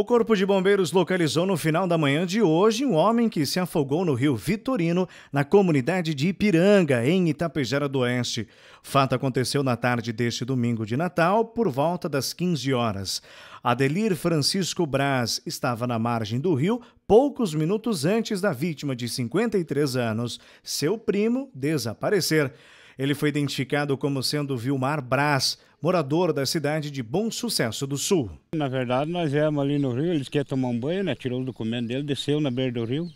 O Corpo de Bombeiros localizou no final da manhã de hoje um homem que se afogou no rio Vitorino, na comunidade de Ipiranga, em Itapejara do Oeste. fato aconteceu na tarde deste domingo de Natal, por volta das 15 horas. Adelir Francisco Braz estava na margem do rio poucos minutos antes da vítima de 53 anos, seu primo, desaparecer. Ele foi identificado como sendo Vilmar Braz, morador da cidade de Bom Sucesso do Sul. Na verdade, nós viemos ali no rio, eles querem tomar um banho, né? Tirou o documento dele, desceu na beira do rio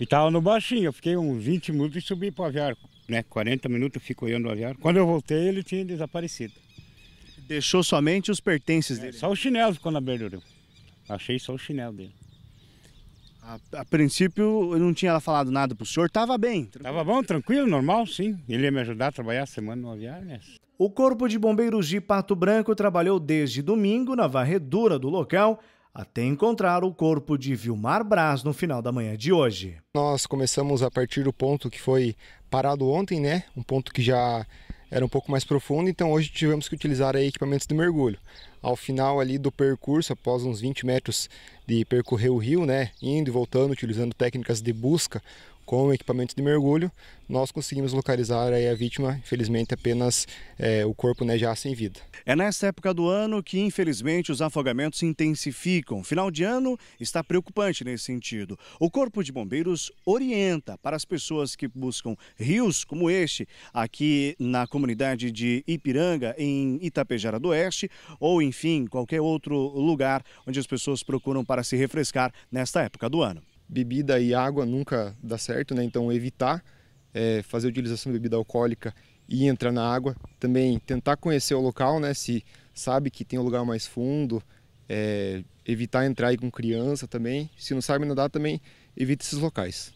e estava no baixinho. Eu fiquei uns 20 minutos e subi para o aviar, né? 40 minutos eu fico olhando o aviar. Quando eu voltei, ele tinha desaparecido. Deixou somente os pertences é, dele? Só o chinelo ficou na beira do rio. Achei só o chinelo dele. A, a, princípio eu não tinha falado nada para o senhor, estava bem. Estava bom, tranquilo, normal, sim. Ele ia me ajudar a trabalhar a semana no aviário, né? O Corpo de Bombeiros de Pato Branco trabalhou desde domingo na varredura do local até encontrar o corpo de Vilmar Braz no final da manhã de hoje. Nós começamos a partir do ponto que foi parado ontem, né? Um ponto que já era um pouco mais profundo, então hoje tivemos que utilizar equipamentos de mergulho. Ao final ali do percurso, após uns 20 metros de percorrer o rio, né, indo e voltando, utilizando técnicas de busca com equipamento de mergulho, nós conseguimos localizar a vítima, infelizmente apenas é, o corpo né, já sem vida. É nessa época do ano que, infelizmente, os afogamentos se intensificam. Final de ano está preocupante nesse sentido. O Corpo de Bombeiros orienta para as pessoas que buscam rios como este, aqui na comunidade de Ipiranga, em Itapejara do Oeste, ou em enfim, qualquer outro lugar onde as pessoas procuram para se refrescar nesta época do ano. Bebida e água nunca dá certo, né? Então evitar é, fazer utilização de bebida alcoólica e entrar na água. Também tentar conhecer o local, né? Se sabe que tem um lugar mais fundo, é, evitar entrar aí com criança também. Se não sabe nadar também, evite esses locais.